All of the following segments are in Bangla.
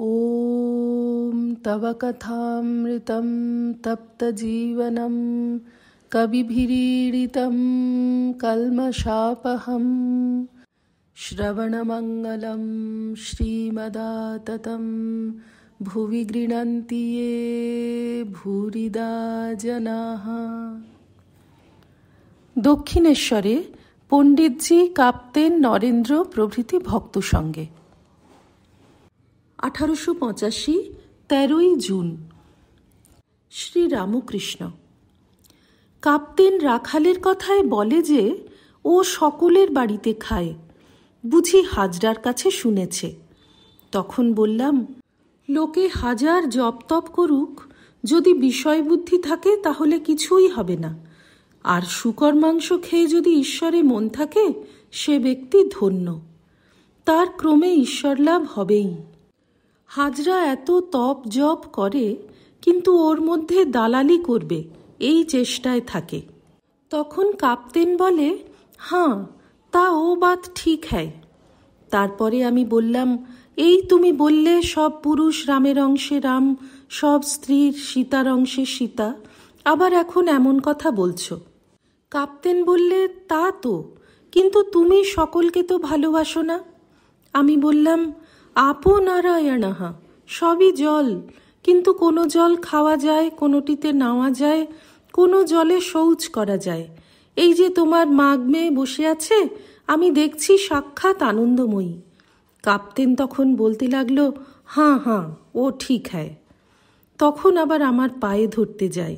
ॐ तव कथामृतं तप्तजीवनं कविभिरीडितं कल्मषापहं श्रवणमङ्गलं श्रीमदाततं भुवि गृणन्ति ये भूरिदा জনাহ দক্ষিণেশ্বরে পণ্ডিতজি কাঁপতেন নরেন্দ্র প্রভৃতি ভক্ত সঙ্গে আঠারোশো পঁচাশি তেরোই জুন শ্রী রামকৃষ্ণ কাপ্তেন রাখালের কথায় বলে যে ও সকলের বাড়িতে খায় বুঝি হাজরার কাছে শুনেছে তখন বললাম লোকে হাজার জপ তপ করুক যদি বিষয় বুদ্ধি থাকে তাহলে কিছুই হবে না আর শুকর মাংস খেয়ে যদি ঈশ্বরে মন থাকে সে ব্যক্তি ধন্য তার ক্রমে ঈশ্বর লাভ হবেই হাজরা এত তপ জপ করে কিন্তু ওর মধ্যে দালালি করবে এই চেষ্টায় থাকে তখন কাপ্তেন বলে হাঁ তা ও বাত ঠিক হ্যায় তারপরে আমি বললাম এই তুমি বললে সব পুরুষ রামের অংশে রাম সব স্ত্রীর সীতার অংশে সীতা আবার এখন এমন কথা বলছো কাপ্তেন বললে তা তো কিন্তু তুমি সকলকে তো ভালোবাসো না আমি বললাম আপো নারায়ণ সবই জল কিন্তু কোনো জল খাওয়া যায় কোনোটিতে নেওয়া যায় কোনো জলে শৌচ করা যায় এই যে তোমার মাগ মেয়ে বসে আছে আমি দেখছি সাক্ষাৎ আনন্দময়ী কাপ্তেন তখন বলতে লাগলো হাঁ হাঁ ও ঠিক হ্যায় তখন আবার আমার পায়ে ধরতে যায়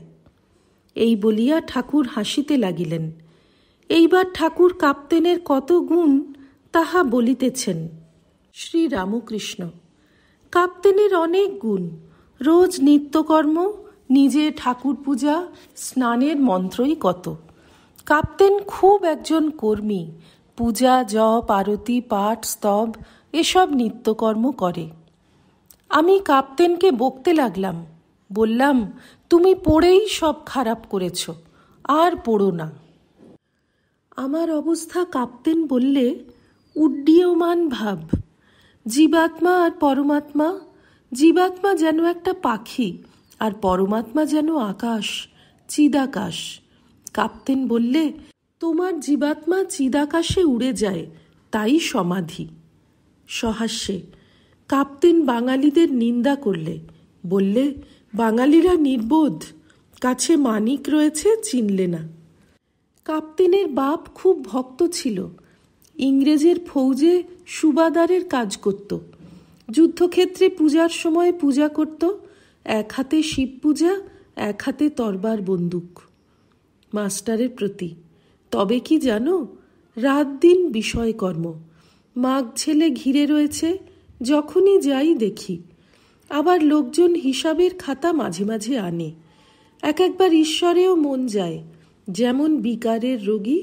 এই বলিয়া ঠাকুর হাসিতে লাগিলেন এইবার ঠাকুর কাপ্তেনের কত গুণ তাহা বলিতেছেন শ্রী রামকৃষ্ণ কাপ্তেনের অনেক গুণ রোজ নিত্যকর্ম নিজে ঠাকুর পূজা স্নানের মন্ত্রই কত কাপ্তেন খুব একজন কর্মী পূজা জপ আরতি পাঠ স্তব এসব নিত্যকর্ম করে আমি কাপ্তেনকে বকতে লাগলাম বললাম তুমি পড়েই সব খারাপ করেছ আর পড়ো না আমার অবস্থা কাপ্তেন বললে উড্ডীয়মান ভাব জীবাত্মা আর পরমাত্মা জীবাত্মা যেন একটা পাখি আর পরমাত্মা যেন আকাশ চিদাকাশ কাপ্তেন বললে তোমার জীবাত্মা চিদাকাশে উড়ে যায় তাই সমাধি সহাস্যে কাপ্তেন বাঙালিদের নিন্দা করলে বললে বাঙালিরা নির্বোধ কাছে মানিক রয়েছে চিনলে না কাপ্তেনের বাপ খুব ভক্ত ছিল ইংরেজের ফৌজে সুবাদারের কাজ করত যুদ্ধক্ষেত্রে পূজার সময় পূজা করত এক হাতে শিব পূজা এক হাতে তরবার বন্দুক মাস্টারের প্রতি তবে কি জানো রাত দিন বিষয়কর্ম মাঘ ছেলে ঘিরে রয়েছে যখনই যাই দেখি আবার লোকজন হিসাবের খাতা মাঝে মাঝে আনে এক একবার ঈশ্বরেও মন যায় যেমন বিকারের রোগী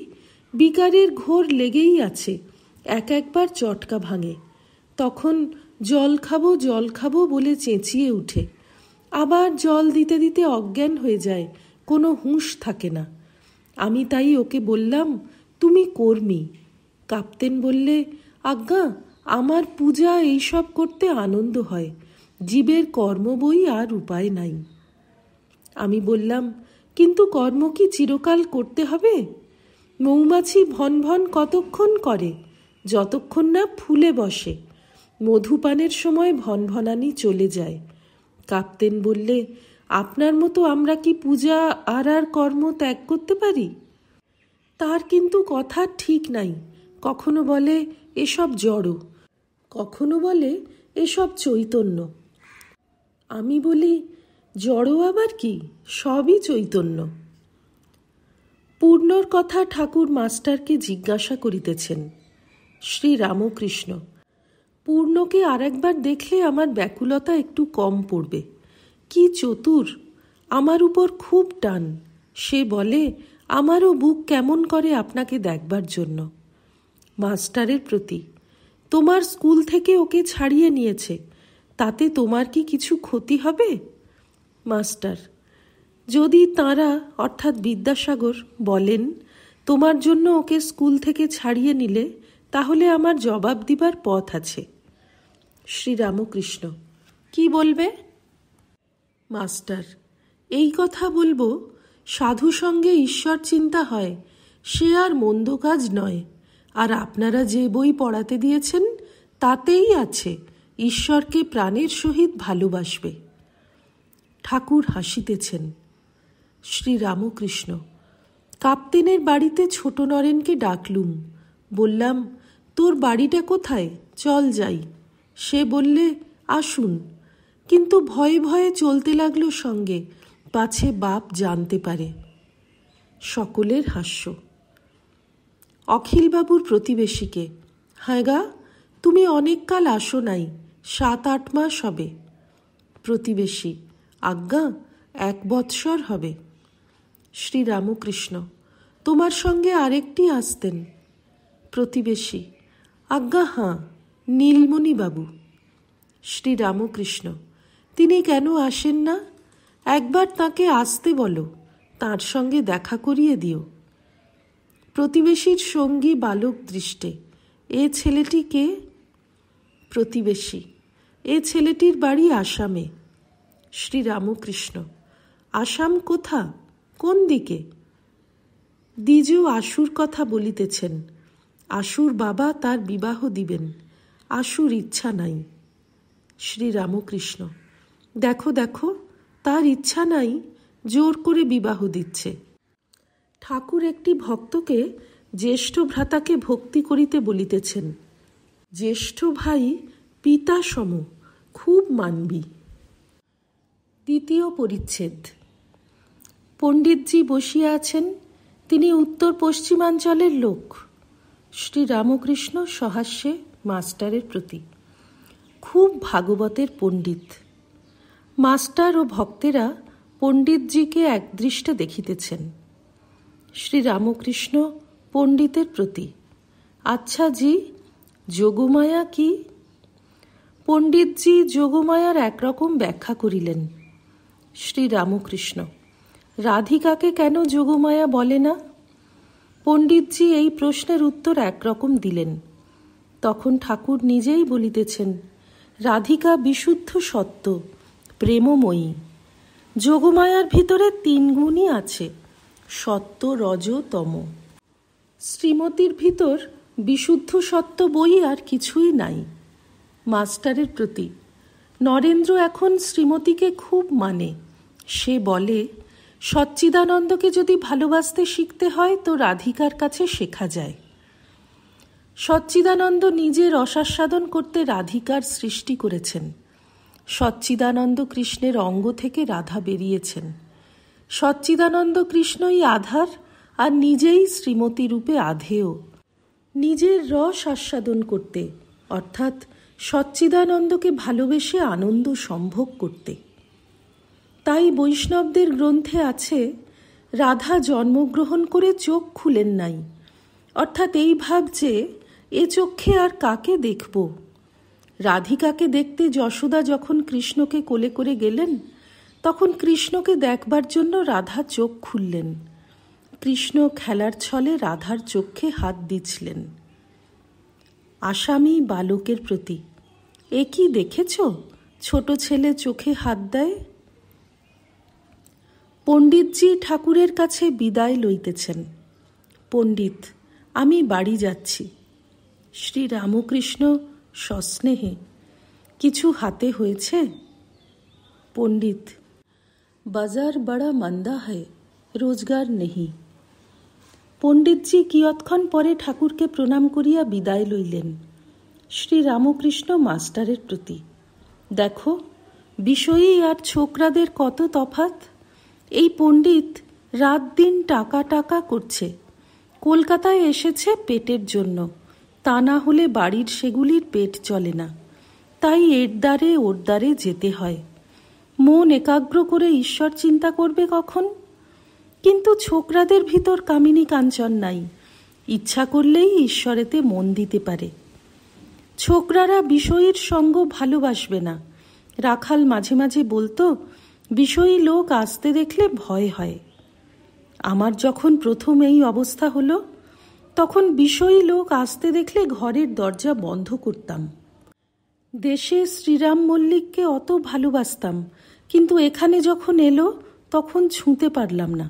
বিকারের ঘোর লেগেই আছে এক একবার চটকা ভাঙে তখন জল খাবো জল খাবো বলে চেঁচিয়ে উঠে আবার জল দিতে দিতে অজ্ঞান হয়ে যায় কোনো হুঁশ থাকে না আমি তাই ওকে বললাম তুমি কর্মী কাপ্তেন বললে আজ্ঞা আমার পূজা এইসব করতে আনন্দ হয় জীবের কর্ম বই আর উপায় নাই আমি বললাম কিন্তু কর্ম কি চিরকাল করতে হবে মৌমাছি ভনভন কতক্ষণ করে যতক্ষণ না ফুলে বসে মধুপানের সময় ভনভনানি চলে যায় কাপ্তেন বললে আপনার মতো আমরা কি পূজা আর আর কর্ম ত্যাগ করতে পারি তার কিন্তু কথা ঠিক নাই কখনো বলে এসব জড় কখনো বলে এসব চৈতন্য আমি বলি জড় আবার কি সবই চৈতন্য পূর্ণর কথা ঠাকুর মাস্টারকে জিজ্ঞাসা করিতেছেন শ্রী রামকৃষ্ণ পূর্ণকে আর একবার দেখলে আমার ব্যাকুলতা একটু কম পড়বে কি চতুর আমার উপর খুব টান সে বলে আমারও বুক কেমন করে আপনাকে দেখবার জন্য মাস্টারের প্রতি তোমার স্কুল থেকে ওকে ছাড়িয়ে নিয়েছে তাতে তোমার কি কিছু ক্ষতি হবে মাস্টার যদি তারা অর্থাৎ বিদ্যাসাগর বলেন তোমার জন্য ওকে স্কুল থেকে ছাড়িয়ে নিলে তাহলে আমার জবাব দিবার পথ আছে শ্রীরামকৃষ্ণ কি বলবে মাস্টার এই কথা বলবো সাধু সঙ্গে ঈশ্বর চিন্তা হয় সে আর মন্দ কাজ নয় আর আপনারা যে বই পড়াতে দিয়েছেন তাতেই আছে ঈশ্বরকে প্রাণের সহিত ভালোবাসবে ঠাকুর হাসিতেছেন শ্রীরামকৃষ্ণ কাপ্তেনের বাড়িতে ছোট নরেনকে ডাকলুম বললাম তোর বাড়িটা কোথায় চল যাই সে বললে আসুন কিন্তু ভয়ে ভয়ে চলতে লাগলো সঙ্গে পাছে বাপ জানতে পারে সকলের হাস্য অখিলবাবুর প্রতিবেশীকে হ্যাঁ গা তুমি অনেককাল আসো নাই সাত আট মাস হবে প্রতিবেশী আজ্ঞা এক বৎসর হবে শ্রীরামকৃষ্ণ তোমার সঙ্গে আরেকটি আসতেন প্রতিবেশী আজ্ঞা হাঁ নীলমণিবাবু শ্রীরামকৃষ্ণ তিনি কেন আসেন না একবার তাকে আসতে বলো তার সঙ্গে দেখা করিয়ে দিও প্রতিবেশীর সঙ্গী বালক দৃষ্টে এ ছেলেটি কে প্রতিবেশী এ ছেলেটির বাড়ি আসামে শ্রীরামকৃষ্ণ আসাম কোথা কোন দিকে দ্বিজু আশুর কথা বলিতেছেন আশুর বাবা তার বিবাহ দিবেন আশুর ইচ্ছা নাই শ্রীরামকৃষ্ণ দেখো দেখো তার ইচ্ছা নাই জোর করে বিবাহ দিচ্ছে ঠাকুর একটি ভক্তকে জ্যেষ্ঠ ভ্রাতাকে ভক্তি করিতে বলিতেছেন জ্যেষ্ঠ ভাই পিতা সম খুব মানবি দ্বিতীয় পরিচ্ছেদ পণ্ডিতজি বসিয়া আছেন তিনি উত্তর পশ্চিমাঞ্চলের লোক শ্রী রামকৃষ্ণ সহাস্যে মাস্টারের প্রতি খুব ভাগবতের পণ্ডিত মাস্টার ও ভক্তেরা পণ্ডিতজিকে একদৃষ্টে দেখিতেছেন শ্রী রামকৃষ্ণ পণ্ডিতের প্রতি আচ্ছা জি যোগমায়া কি পণ্ডিতজি যোগমায়ার একরকম ব্যাখ্যা করিলেন শ্রী রামকৃষ্ণ রাধিকাকে কেন যোগমায়া বলে না পণ্ডিতজি এই প্রশ্নের উত্তর একরকম দিলেন তখন ঠাকুর নিজেই বলিতেছেন রাধিকা বিশুদ্ধ সত্য প্রেমময়ী যোগমায়ার ভিতরে তিন গুণই আছে সত্য রজতম শ্রীমতীর ভিতর বিশুদ্ধ সত্য বই আর কিছুই নাই মাস্টারের প্রতি নরেন্দ্র এখন শ্রীমতীকে খুব মানে সে বলে সচ্চিদানন্দকে যদি ভালোবাসতে শিখতে হয় তো রাধিকার কাছে শেখা যায় সচ্চিদানন্দ নিজে রসাস্বাদন করতে রাধিকার সৃষ্টি করেছেন সচ্চিদানন্দ কৃষ্ণের অঙ্গ থেকে রাধা বেরিয়েছেন সচ্চিদানন্দ কৃষ্ণই আধার আর নিজেই শ্রীমতী রূপে আধেয় নিজের রস আস্বাদন করতে অর্থাৎ সচ্চিদানন্দকে ভালোবেসে আনন্দ সম্ভোগ করতে তাই বৈষ্ণবদের গ্রন্থে আছে রাধা জন্মগ্রহণ করে চোখ খুলেন নাই অর্থাৎ এই ভাব যে এ চোখে আর কাকে দেখব রাধিকাকে দেখতে যশোদা যখন কৃষ্ণকে কোলে করে গেলেন তখন কৃষ্ণকে দেখবার জন্য রাধা চোখ খুললেন কৃষ্ণ খেলার ছলে রাধার চোখে হাত দিছিলেন আসামি বালকের প্রতি এ কি দেখেছ ছোট ছেলে চোখে হাত দেয় পণ্ডিতজি ঠাকুরের কাছে বিদায় লইতেছেন পণ্ডিত আমি বাড়ি যাচ্ছি শ্রী রামকৃষ্ণ সস্নেহে কিছু হাতে হয়েছে পণ্ডিত বাজার বড়া মন্দা হয় রোজগার নেহি পণ্ডিতজি কিয়ৎক্ষণ পরে ঠাকুরকে প্রণাম করিয়া বিদায় লইলেন শ্রী রামকৃষ্ণ মাস্টারের প্রতি দেখো বিষয়েই আর ছোকরাদের কত তফাত এই পণ্ডিত রাত দিন টাকা টাকা করছে কলকাতায় এসেছে পেটের জন্য তা না হলে বাড়ির সেগুলির পেট চলে না তাই এর দ্বারে ওর দ্বারে যেতে হয় মন একাগ্র করে ঈশ্বর চিন্তা করবে কখন কিন্তু ছোকরাদের ভিতর কামিনী কাঞ্চন নাই ইচ্ছা করলেই ঈশ্বরেতে মন দিতে পারে ছোকরারা বিষয়ের সঙ্গ ভালোবাসবে না রাখাল মাঝে মাঝে বলতো বিষয়ী লোক আসতে দেখলে ভয় হয় আমার যখন প্রথম এই অবস্থা হলো তখন বিষয়ী লোক আসতে দেখলে ঘরের দরজা বন্ধ করতাম দেশে শ্রীরাম মল্লিককে অত ভালোবাসতাম কিন্তু এখানে যখন এলো তখন ছুঁতে পারলাম না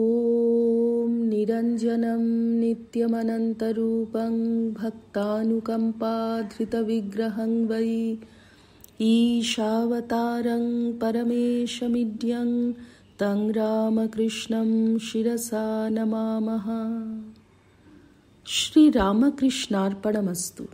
ওম নিরঞ্জনম নিত্যমনন্তরূপং বিগ্রহং বৈ ईशावतारं परमेशमिड्यं तं रामकृष्णं शिरसा नमामः श्रीरामकृष्णार्पणमस्तु